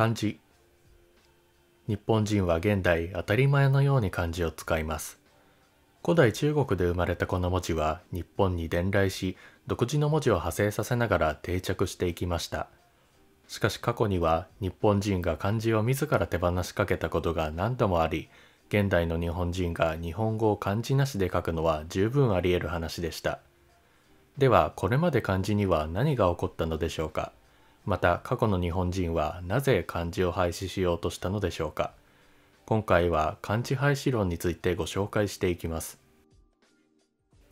漢字日本人は現代当たり前のように漢字を使います古代中国で生まれたこの文字は日本に伝来し独自の文字を派生させながら定着していきましたしかし過去には日本人が漢字を自ら手放しかけたことが何度もあり現代の日本人が日本語を漢字なしで書くのは十分あり得る話でしたではこれまで漢字には何が起こったのでしょうかまた過去の日本人はなぜ漢字を廃止しようとしたのでしょうか今回は漢字廃止論についてご紹介していきます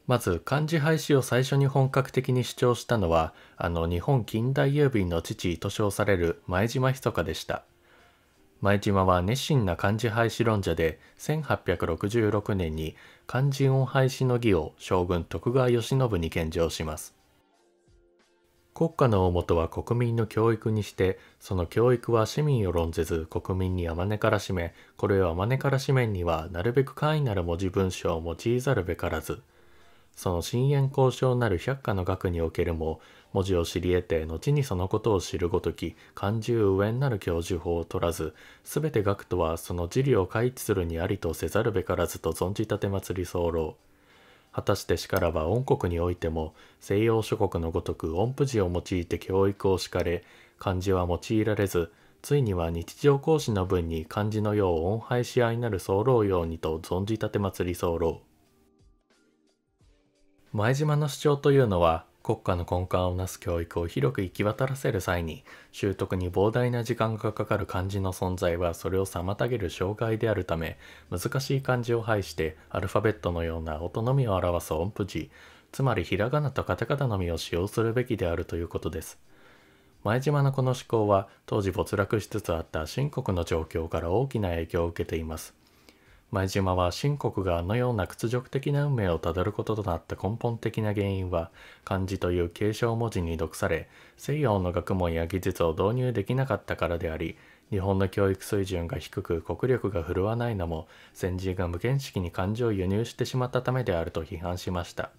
まず漢字廃止を最初に本格的に主張したのはあの日本近代郵便の父と称される前島密でした前島は熱心な漢字廃止論者で1866年に漢字音廃止の儀を将軍徳川慶喜に献上します国家の大元は国民の教育にして、その教育は市民を論ぜず国民にあまねからしめ、これをあまねからしめんには、なるべく簡易なる文字文章を用いざるべからず。その深淵交渉なる百科の学におけるも、文字を知り得て、後にそのことを知るごとき、漢字上になる教授法を取らず、すべて学とはその事理を回示するにありとせざるべからずと存じたてまつり候。果たしてしからば恩国においても西洋諸国のごとく音符字を用いて教育を敷かれ漢字は用いられずついには日常講師の分に漢字のよう音拝し合いなる候ようにと存じたてまつり候前島の主張というのは国家の根幹をなす教育を広く行き渡らせる際に習得に膨大な時間がかかる漢字の存在はそれを妨げる障害であるため難しい漢字を排してアルファベットのような音のみを表す音符字つまりひらがなとカタカタのみを使用するべきであるということです前島のこの思考は当時没落しつつあった新国の状況から大きな影響を受けています前島は秦国があのような屈辱的な運命をたどることとなった根本的な原因は漢字という継承文字に読され西洋の学問や技術を導入できなかったからであり日本の教育水準が低く国力が振るわないのも先人が無限式に漢字を輸入してしまったためであると批判しました。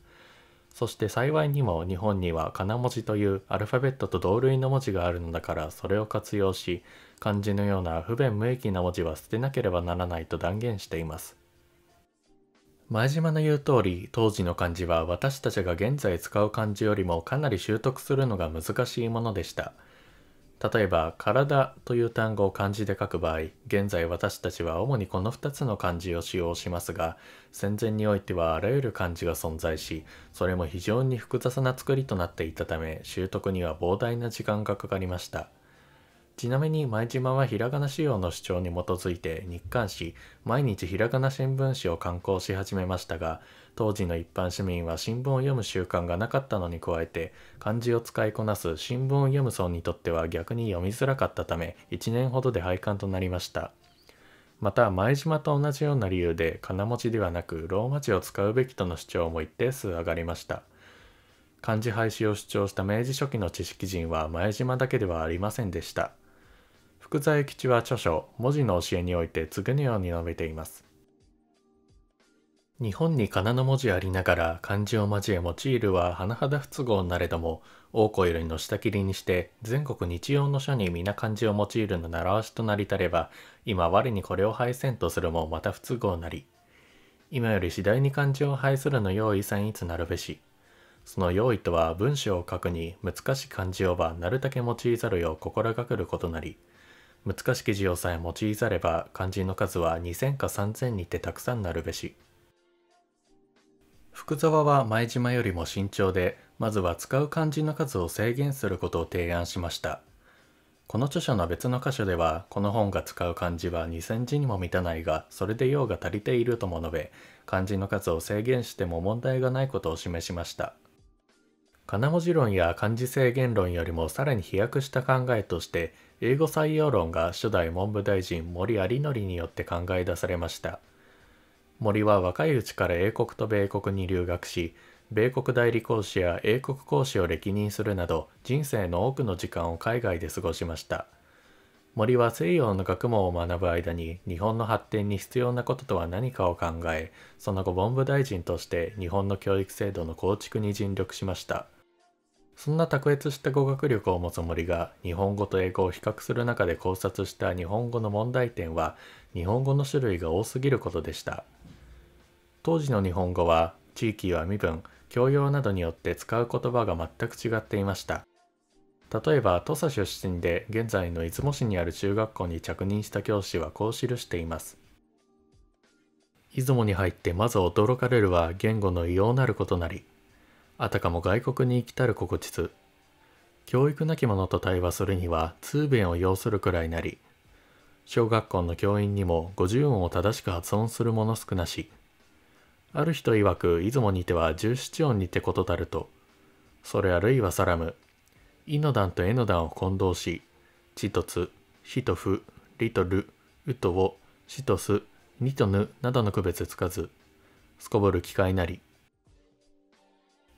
そして幸いにも日本には金文字というアルファベットと同類の文字があるのだからそれを活用し漢字のような不便無益な文字は捨てなければならないと断言しています前島の言う通り当時の漢字は私たちが現在使う漢字よりもかなり習得するのが難しいものでした。例えば、体という単語を漢字で書く場合、現在私たちは主にこの2つの漢字を使用しますが、戦前においてはあらゆる漢字が存在し、それも非常に複雑な作りとなっていたため、習得には膨大な時間がかかりました。ちなみに、前島はひらがな仕様の主張に基づいて、日刊誌、毎日ひらがな新聞紙を刊行し始めましたが、当時の一般市民は新聞を読む習慣がなかったのに加えて漢字を使いこなす新聞を読む層にとっては逆に読みづらかったため1年ほどで廃刊となりましたまた前島と同じような理由で金持ちではなくローマ字を使うべきとの主張も一定数上がりました漢字廃止を主張した明治初期の知識人は前島だけではありませんでした福沢諭吉は著書「文字の教え」において次のように述べています日本に仮名の文字ありながら漢字を交え用いるは甚だ不都合なれども王子よりの下切りにして全国日用の書に皆漢字を用いるの習わしとなりたれば今我にこれを配せんとするもまた不都合なり今より次第に漢字を配するの用意さんいつなるべしその用意とは文章を書くに難しい漢字をばなるだけ用いざるよう心がけることなり難しき字をさえ用いざれば漢字の数は2,000か3,000にてたくさんなるべし。福沢は前島よりも慎重でまずは使う漢字の数を制限することを提案しましたこの著書の別の箇所ではこの本が使う漢字は2,000字にも満たないがそれで用が足りているとも述べ漢字の数を制限しても問題がないことを示しました金文字論や漢字制限論よりもさらに飛躍した考えとして英語採用論が初代文部大臣森有則によって考え出されました森は若いうちから英国と米国に留学し米国代理講師や英国公使を歴任するなど人生の多くの時間を海外で過ごしました森は西洋の学問を学ぶ間に日本の発展に必要なこととは何かを考えその後文部大臣として日本の教育制度の構築に尽力しましたそんな卓越した語学力を持つ森が日本語と英語を比較する中で考察した日本語の問題点は日本語の種類が多すぎることでした。当時の日本語は地域は身分教養などによって使う言葉が全く違っていました例えば土佐出身で現在の出雲市にある中学校に着任した教師はこう記しています出雲に入ってまず驚かれるは言語の異様なることなりあたかも外国に行きたる心地つ教育なき者と対話するには通弁を要するくらいなり小学校の教員にも五十音を正しく発音するもの少なしある人曰く出雲にては十七音にてことたるとそれあるいはさらむイノダンとエノダンを混同しチトツ、シトフ、リトル、ウトをシトス、ニトヌなどの区別つかずすこぶる機会なり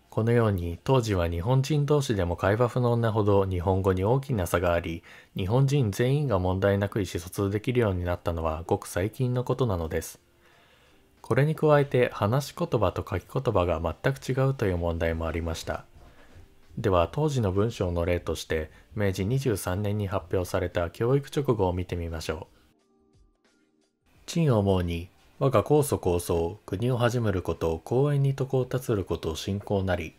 このように当時は日本人同士でも会話不能なほど日本語に大きな差があり日本人全員が問題なく意思疎通できるようになったのはごく最近のことなのです。これに加えて話し言葉と書き言葉が全く違うという問題もありましたでは当時の文章の例として明治23年に発表された教育直後を見てみましょう「陳思うに我が高祖高僧国を始めること公園にとを立つることを信仰なり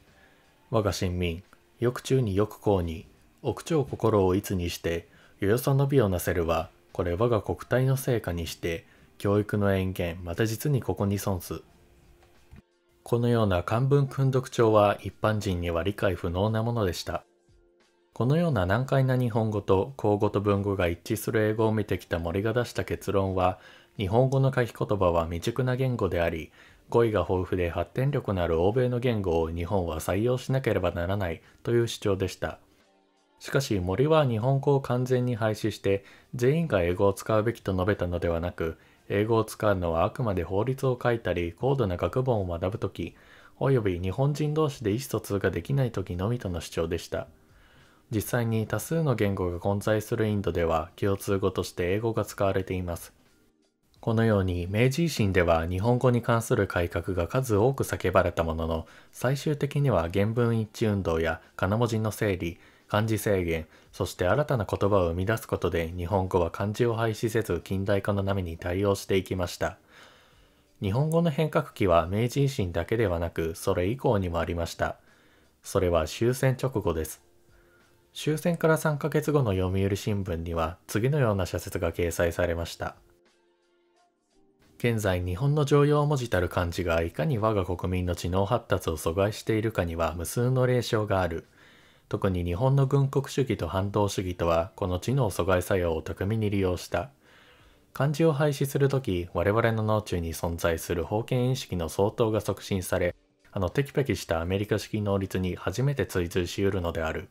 我が臣民欲中に欲うに億長心をいつにしてよよその美をなせるはこれ我が国体の成果にして教育の延減、また実にここに損す。このような漢文訓読帳は一般人には理解不能なものでした。このような難解な日本語と口語と文語が一致する英語を見てきた森が出した結論は、日本語の書き言葉は未熟な言語であり、語彙が豊富で発展力のある欧米の言語を日本は採用しなければならないという主張でした。しかし森は日本語を完全に廃止して全員が英語を使うべきと述べたのではなく英語を使うのはあくまで法律を書いたり高度な学問を学ぶ時および日本人同士で意思疎通ができない時のみとの主張でした実際に多数の言語が混在するインドでは共通語として英語が使われていますこのように明治維新では日本語に関する改革が数多く叫ばれたものの最終的には原文一致運動や金文字の整理漢字制限、そして新たな言葉を生み出すことで日本語は漢字を廃止せず近代化の波に対応していきました。日本語の変革期は明治維新だけではなくそれ以降にもありました。それは終戦直後です。終戦から3ヶ月後の読売新聞には次のような社説が掲載されました。現在日本の常用文字たる漢字がいかに我が国民の知能発達を阻害しているかには無数の霊障がある。特に日本の軍国主義と反動主義とはこの知能阻害作用を巧みに利用した漢字を廃止する時我々の脳中に存在する封建意識の相当が促進されあのテキペキしたアメリカ式能率に初めて追随しうるのである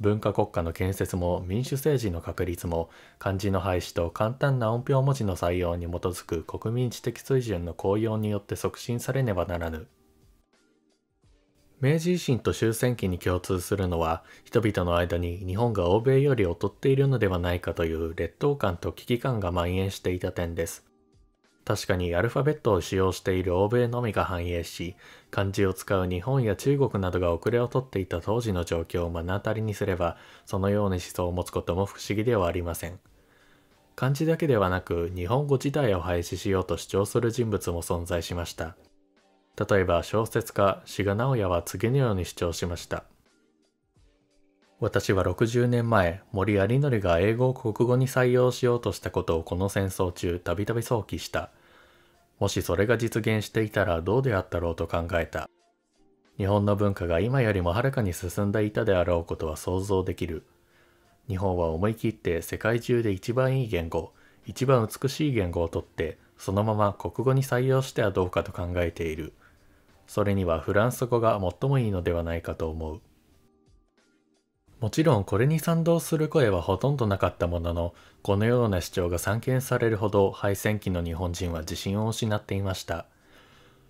文化国家の建設も民主政治の確立も漢字の廃止と簡単な音符文字の採用に基づく国民知的水準の高揚によって促進されねばならぬ。明治維新と終戦期に共通するのは人々の間に日本が欧米より劣っているのではないかという劣等感と危機感が蔓延していた点です確かにアルファベットを使用している欧米のみが繁栄し漢字を使う日本や中国などが遅れをとっていた当時の状況を目の当たりにすればそのような思想を持つことも不思議ではありません漢字だけではなく日本語自体を廃止しようと主張する人物も存在しました例えば小説家志賀直哉は次のように主張しました私は60年前森有則が英語を国語に採用しようとしたことをこの戦争中たびたび想起したもしそれが実現していたらどうであったろうと考えた日本の文化が今よりもはるかに進んでいたであろうことは想像できる日本は思い切って世界中で一番いい言語一番美しい言語をとってそのまま国語に採用してはどうかと考えているそれにはフランス語が最もいいのではないかと思う。もちろんこれに賛同する声はほとんどなかったものの、このような主張が散見されるほど敗戦期の日本人は自信を失っていました。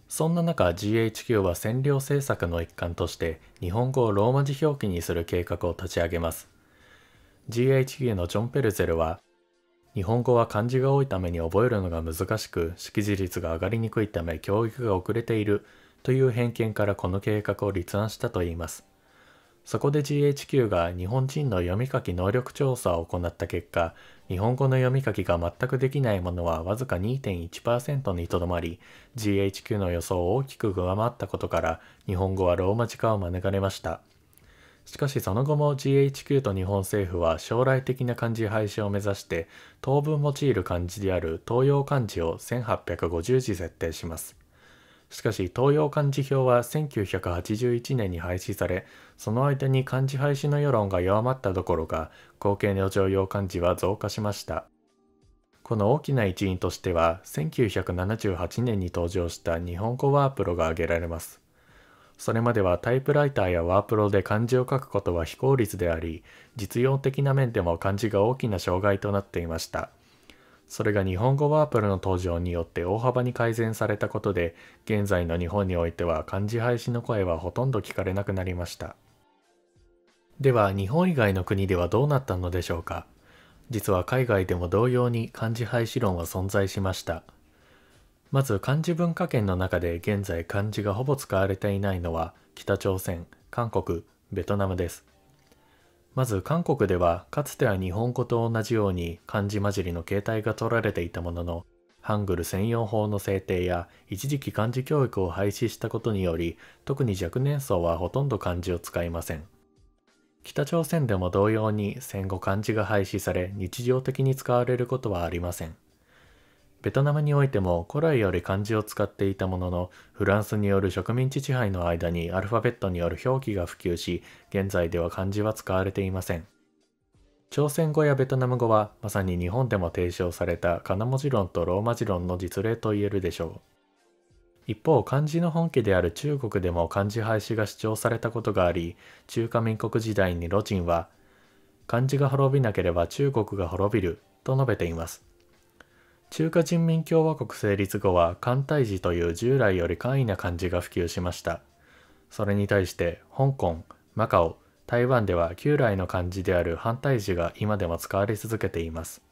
そんな中 GHQ は占領政策の一環として日本語をローマ字表記にする計画を立ち上げます。GHQ のジョン・ペルゼルは日本語は漢字が多いために覚えるのが難しく識字率が上がりにくいため教育が遅れているという偏見からこの計画を立案したといいます。そこで GHQ が日本人の読み書き能力調査を行った結果、日本語の読み書きが全くできないものはわずか2.1%にとどまり、GHQ の予想を大きく上回ったことから、日本語はローマ字化を免れました。しかしその後も GHQ と日本政府は将来的な漢字廃止を目指して、当分用いる漢字である東洋漢字を1850字設定します。しかし東洋漢字表は1981年に廃止されその間に漢字廃止の世論が弱まったどころか後継の常用漢字は増加しましたこの大きな一因としては1978年に登場した日本語ワープロが挙げられますそれまではタイプライターやワープロで漢字を書くことは非効率であり実用的な面でも漢字が大きな障害となっていましたそれが日本語ワープロの登場によって大幅に改善されたことで、現在の日本においては漢字廃止の声はほとんど聞かれなくなりました。では、日本以外の国ではどうなったのでしょうか実は海外でも同様に漢字廃止論は存在しました。まず漢字文化圏の中で現在漢字がほぼ使われていないのは北朝鮮、韓国、ベトナムです。まず韓国ではかつては日本語と同じように漢字混じりの形態が取られていたもののハングル専用法の制定や一時期漢字教育を廃止したことにより特に若年層はほとんど漢字を使いません北朝鮮でも同様に戦後漢字が廃止され日常的に使われることはありませんベトナムにおいても古来より漢字を使っていたもののフランスによる植民地支配の間にアルファベットによる表記が普及し現在では漢字は使われていません朝鮮語やベトナム語はまさに日本でも提唱された金文字論とローマ字論の実例と言えるでしょう一方漢字の本家である中国でも漢字廃止が主張されたことがあり中華民国時代に路迅は漢字が滅びなければ中国が滅びると述べています中華人民共和国成立後は艦隊時という従来より簡易な漢字が普及しました。それに対して香港、マカオ、台湾では旧来の漢字である反対字が今でも使われ続けています。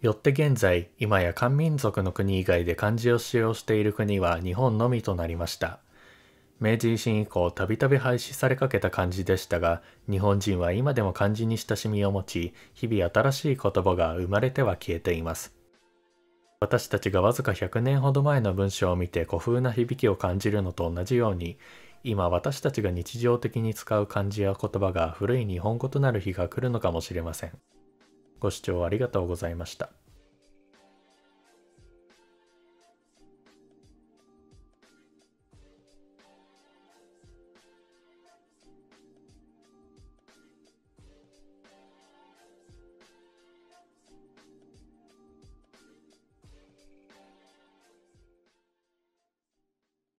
よって現在、今や漢民族の国以外で漢字を使用している国は日本のみとなりました。明治維新以降たびたび廃止されかけた漢字でしたが日本人は今でも漢字に親しみを持ち日々新しい言葉が生まれては消えています私たちがわずか100年ほど前の文章を見て古風な響きを感じるのと同じように今私たちが日常的に使う漢字や言葉が古い日本語となる日が来るのかもしれません。ご視聴ありがとうございました。